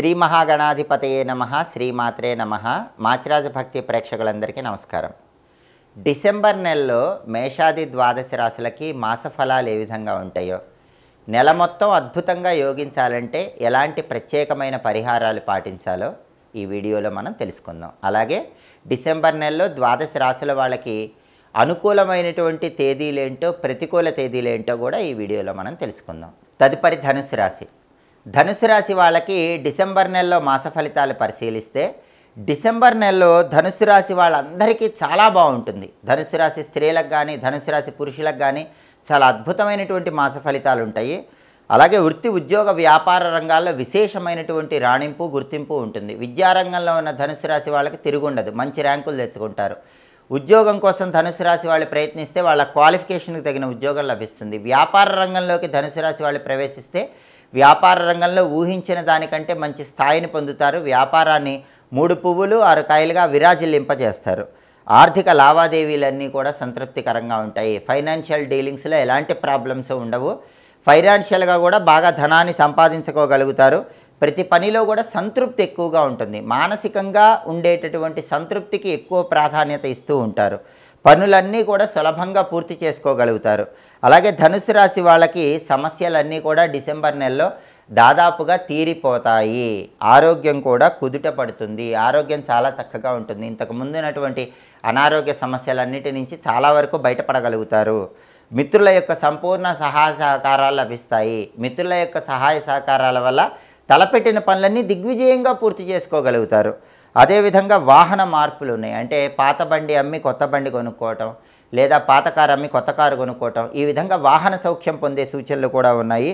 శ్రీ మహాగణాధిపతయే నమ శ్రీమాత్రే నమ మాచిరాజ భక్తి ప్రేక్షకులందరికీ నమస్కారం డిసెంబర్ నెలలో మేషాది ద్వాదశ రాశులకి మాస ఫలాలు ఏ విధంగా ఉంటాయో నెల మొత్తం అద్భుతంగా యోగించాలంటే ఎలాంటి ప్రత్యేకమైన పరిహారాలు పాటించాలో ఈ వీడియోలో మనం తెలుసుకుందాం అలాగే డిసెంబర్ నెలలో ద్వాదశ రాశుల వాళ్ళకి అనుకూలమైనటువంటి తేదీలేంటో ప్రతికూల తేదీలేంటో కూడా ఈ వీడియోలో మనం తెలుసుకుందాం తదుపరి ధనుసు రాశి ధనుసు రాశి వాళ్ళకి డిసెంబర్ నెలలో మాస ఫలితాలు పరిశీలిస్తే డిసెంబర్ నెలలో ధనుసు రాశి వాళ్ళందరికీ చాలా బాగుంటుంది ధనుసు రాశి స్త్రీలకు కానీ ధనుసు రాశి పురుషులకు కానీ చాలా అద్భుతమైనటువంటి మాస ఫలితాలు ఉంటాయి అలాగే వృత్తి ఉద్యోగ వ్యాపార రంగాల్లో విశేషమైనటువంటి రాణింపు గుర్తింపు ఉంటుంది విద్యారంగంలో ఉన్న ధనుసు రాశి వాళ్ళకి తిరుగుండదు మంచి ర్యాంకులు తెచ్చుకుంటారు ఉద్యోగం కోసం ధనుసు రాశి వాళ్ళు ప్రయత్నిస్తే వాళ్ళ క్వాలిఫికేషన్కి తగిన ఉద్యోగం లభిస్తుంది వ్యాపార రంగంలోకి ధనుసు రాశి వాళ్ళు ప్రవేశిస్తే వ్యాపార రంగంలో ఊహించిన దానికంటే మంచి స్థాయిని పొందుతారు వ్యాపారాన్ని మూడు పువ్వులు ఆరు కాయలుగా విరాజిల్లింపజేస్తారు ఆర్థిక లావాదేవీలన్నీ కూడా సంతృప్తికరంగా ఉంటాయి ఫైనాన్షియల్ డీలింగ్స్లో ఎలాంటి ప్రాబ్లమ్స్ ఉండవు ఫైనాన్షియల్గా కూడా బాగా ధనాన్ని సంపాదించుకోగలుగుతారు ప్రతి పనిలో కూడా సంతృప్తి ఎక్కువగా ఉంటుంది మానసికంగా ఉండేటటువంటి సంతృప్తికి ఎక్కువ ప్రాధాన్యత ఇస్తూ ఉంటారు పనులన్నీ కూడా సులభంగా పూర్తి చేసుకోగలుగుతారు అలాగే ధనుసు రాశి వాళ్ళకి సమస్యలన్నీ కూడా డిసెంబర్ నెలలో దాదాపుగా తీరిపోతాయి ఆరోగ్యం కూడా కుదుట పడుతుంది ఆరోగ్యం చాలా చక్కగా ఉంటుంది ఇంతకు ముందున్నటువంటి అనారోగ్య సమస్యలన్నిటి నుంచి చాలా వరకు బయటపడగలుగుతారు మిత్రుల యొక్క సంపూర్ణ సహాయ సహకారాలు లభిస్తాయి మిత్రుల యొక్క సహాయ సహకారాల వల్ల తలపెట్టిన పనులన్నీ దిగ్విజయంగా పూర్తి చేసుకోగలుగుతారు అదేవిధంగా వాహన మార్పులు ఉన్నాయి అంటే పాత బండి అమ్మి కొత్త బండి కొనుక్కోవటం లేదా పాత కారు అమ్మి కొత్త కారు కొనుక్కోవటం ఈ విధంగా వాహన సౌఖ్యం పొందే సూచనలు కూడా ఉన్నాయి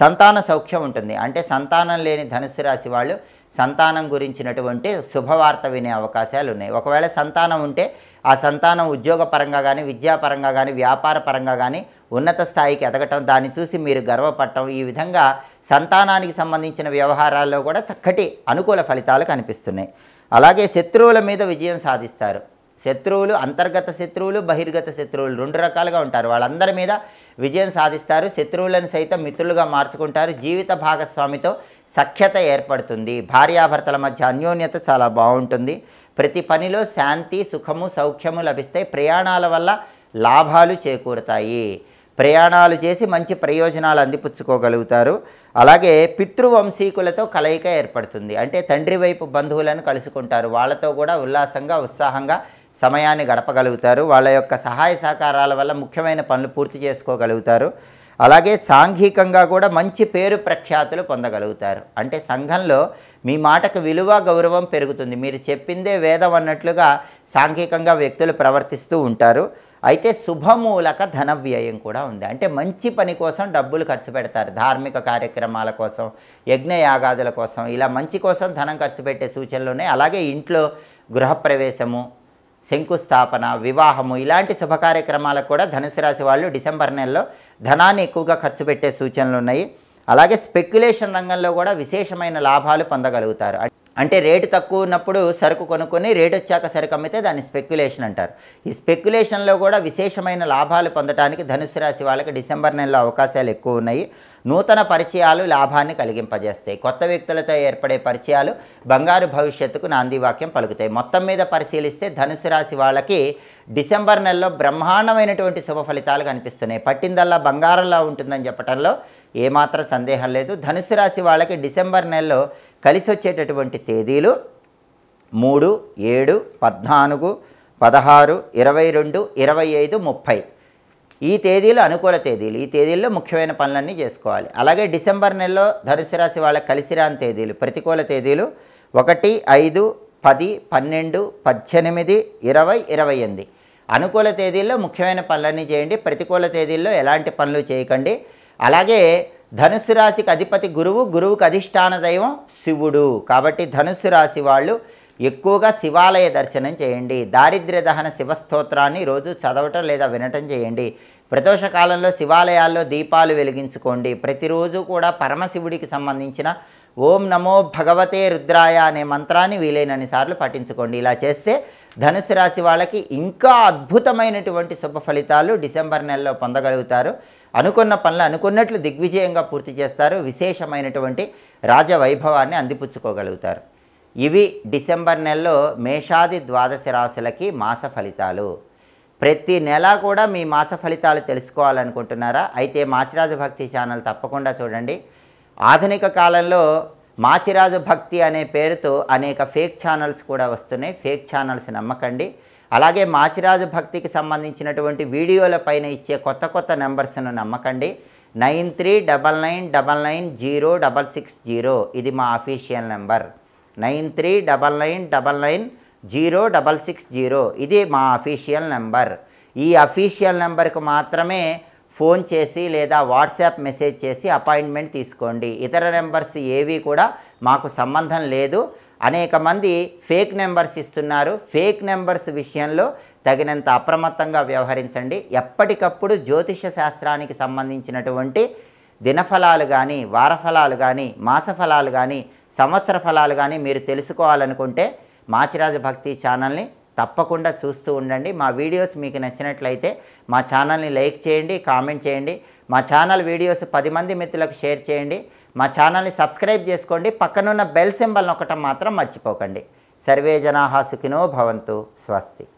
సంతాన సౌఖ్యం ఉంటుంది అంటే సంతానం లేని ధనుసు రాశి వాళ్ళు సంతానం గురించినటువంటి శుభవార్త వినే అవకాశాలు ఉన్నాయి ఒకవేళ సంతానం ఉంటే ఆ సంతానం ఉద్యోగపరంగా కానీ విద్యాపరంగా కానీ వ్యాపార పరంగా కానీ ఉన్నత స్థాయికి ఎదగటం దాన్ని చూసి మీరు గర్వపడటం ఈ విధంగా సంతానానికి సంబంధించిన వ్యవహారాల్లో కూడా చక్కటి అనుకూల ఫలితాలు కనిపిస్తున్నాయి అలాగే శత్రువుల మీద విజయం సాధిస్తారు శత్రువులు అంతర్గత శత్రువులు బహిర్గత శత్రువులు రెండు రకాలుగా ఉంటారు వాళ్ళందరి మీద విజయం సాధిస్తారు శత్రువులను సైతం మిత్రులుగా మార్చుకుంటారు జీవిత భాగస్వామితో సఖ్యత ఏర్పడుతుంది భార్యాభర్తల మధ్య అన్యోన్యత చాలా బాగుంటుంది ప్రతి పనిలో శాంతి సుఖము సౌఖ్యము లభిస్తాయి ప్రయాణాల వల్ల లాభాలు చేకూరుతాయి ప్రయాణాలు చేసి మంచి ప్రయోజనాలు అందిపుచ్చుకోగలుగుతారు అలాగే పితృవంశీకులతో కలయిక ఏర్పడుతుంది అంటే తండ్రి వైపు బంధువులను కలుసుకుంటారు వాళ్ళతో కూడా ఉల్లాసంగా ఉత్సాహంగా సమయాన్ని గడపగలుగుతారు వాళ్ళ యొక్క సహాయ సహకారాల వల్ల ముఖ్యమైన పనులు పూర్తి చేసుకోగలుగుతారు అలాగే సాంఘికంగా కూడా మంచి పేరు ప్రఖ్యాతులు పొందగలుగుతారు అంటే సంఘంలో మీ మాటకు విలువ గౌరవం పెరుగుతుంది మీరు చెప్పిందే వేదం అన్నట్లుగా సాంఘికంగా వ్యక్తులు ప్రవర్తిస్తూ ఉంటారు అయితే శుభమూలక ధన వ్యయం కూడా ఉంది అంటే మంచి పని కోసం డబ్బులు ఖర్చు పెడతారు ధార్మిక కార్యక్రమాల కోసం యజ్ఞయాగాదుల కోసం ఇలా మంచి కోసం ధనం ఖర్చు పెట్టే సూచనలు ఉన్నాయి అలాగే ఇంట్లో గృహప్రవేశము శంకుస్థాపన వివాహము ఇలాంటి శుభ కార్యక్రమాలకు కూడా ధనుసు రాశి వాళ్ళు డిసెంబర్ నెలలో ధనాన్ని ఎక్కువగా ఖర్చు పెట్టే సూచనలు ఉన్నాయి అలాగే స్పెక్యులేషన్ రంగంలో కూడా విశేషమైన లాభాలు పొందగలుగుతారు అంటే రేటు తక్కువ ఉన్నప్పుడు సరుకు కొనుక్కొని రేటు వచ్చాక సరుకు అమ్మితే దాన్ని స్పెక్యులేషన్ అంటారు ఈ స్పెక్యులేషన్లో కూడా విశేషమైన లాభాలు పొందడానికి ధనుసు రాశి వాళ్ళకి డిసెంబర్ నెలలో అవకాశాలు ఎక్కువ ఉన్నాయి నూతన పరిచయాలు లాభాన్ని కలిగింపజేస్తాయి కొత్త వ్యక్తులతో ఏర్పడే పరిచయాలు బంగారు భవిష్యత్తుకు నాందివాక్యం పలుకుతాయి మొత్తం మీద పరిశీలిస్తే ధనుసు రాశి వాళ్ళకి డిసెంబర్ నెలలో బ్రహ్మాండమైనటువంటి శుభ ఫలితాలు కనిపిస్తున్నాయి పట్టిందల్లా బంగారంలా ఉంటుందని చెప్పడంలో ఏమాత్రం సందేహం లేదు ధనుసు రాశి వాళ్ళకి డిసెంబర్ నెలలో కలిసి వచ్చేటటువంటి తేదీలు మూడు ఏడు పద్నాలుగు పదహారు ఇరవై రెండు ఇరవై ఐదు ముప్పై ఈ తేదీలు అనుకూల తేదీలు ఈ తేదీల్లో ముఖ్యమైన పనులన్నీ చేసుకోవాలి అలాగే డిసెంబర్ నెలలో ధనుసు రాశి వాళ్ళ కలిసిరాని తేదీలు ప్రతికూల తేదీలు ఒకటి ఐదు పది పన్నెండు పద్దెనిమిది ఇరవై ఇరవై ఎనిమిది అనుకూల తేదీల్లో ముఖ్యమైన పనులన్నీ చేయండి ప్రతికూల తేదీల్లో ఎలాంటి పనులు చేయకండి అలాగే ధనుస్సు రాశికి అధిపతి గురువు గురువుకి అధిష్టాన దైవం శివుడు కాబట్టి ధనుస్సు రాశి వాళ్ళు ఎక్కువగా శివాలయ దర్శనం చేయండి దారిద్ర్య దహన శివస్తోత్రాన్ని రోజు చదవటం లేదా వినటం చేయండి ప్రదోష కాలంలో శివాలయాల్లో దీపాలు వెలిగించుకోండి ప్రతిరోజు కూడా పరమశివుడికి సంబంధించిన ఓం నమో భగవతే రుద్రాయ అనే మంత్రాన్ని వీలైనన్ని సార్లు పఠించుకోండి ఇలా చేస్తే ధనుసు రాశి వాళ్ళకి ఇంకా అద్భుతమైనటువంటి శుభ ఫలితాలు డిసెంబర్ నెలలో పొందగలుగుతారు అనుకున్న పనులు అనుకున్నట్లు దిగ్విజయంగా పూర్తి చేస్తారు విశేషమైనటువంటి రాజవైభవాన్ని అందిపుచ్చుకోగలుగుతారు ఇవి డిసెంబర్ నెలలో మేషాది ద్వాదశ రాశులకి మాస ఫలితాలు ప్రతి నెల కూడా మీ మాస ఫలితాలు తెలుసుకోవాలనుకుంటున్నారా అయితే మాచిరాజు భక్తి ఛానల్ తప్పకుండా చూడండి ఆధునిక కాలంలో మాచిరాజు భక్తి అనే పేరుతో అనేక ఫేక్ ఛానల్స్ కూడా వస్తున్నాయి ఫేక్ ఛానల్స్ నమ్మకండి అలాగే మాచిరాజు భక్తికి సంబంధించినటువంటి వీడియోల పైన ఇచ్చే కొత్త కొత్త నెంబర్స్ను నమ్మకండి nine three double nine double nine zero double six zero ఇది మా official number nine three double nine double nine zero double six zero ఇది మా అఫీషియల్ నెంబర్ ఈ అఫీషియల్ నెంబర్కు మాత్రమే ఫోన్ చేసి లేదా వాట్సాప్ మెసేజ్ చేసి అపాయింట్మెంట్ తీసుకోండి ఇతర నెంబర్స్ ఏవి కూడా మాకు సంబంధం లేదు అనేక మంది ఫేక్ నెంబర్స్ ఇస్తున్నారు ఫేక్ నెంబర్స్ విషయంలో తగినంత అప్రమత్తంగా వ్యవహరించండి ఎప్పటికప్పుడు జ్యోతిష శాస్త్రానికి సంబంధించినటువంటి దినఫలాలు కానీ వారఫలాలు కానీ మాసఫలాలు కానీ సంవత్సర ఫలాలు కానీ మీరు తెలుసుకోవాలనుకుంటే మాచిరాజు భక్తి ఛానల్ని తప్పకుండా చూస్తూ ఉండండి మా వీడియోస్ మీకు నచ్చినట్లయితే మా ఛానల్ని లైక్ చేయండి కామెంట్ చేయండి మా ఛానల్ వీడియోస్ పది మంది మిత్రులకు షేర్ చేయండి మా ఛానల్ని సబ్స్క్రైబ్ చేసుకోండి పక్కనున్న బెల్ సింబల్ నొక్కటం మాత్రం మర్చిపోకండి సర్వే జనాహా సుఖినో భవంతు స్వస్తి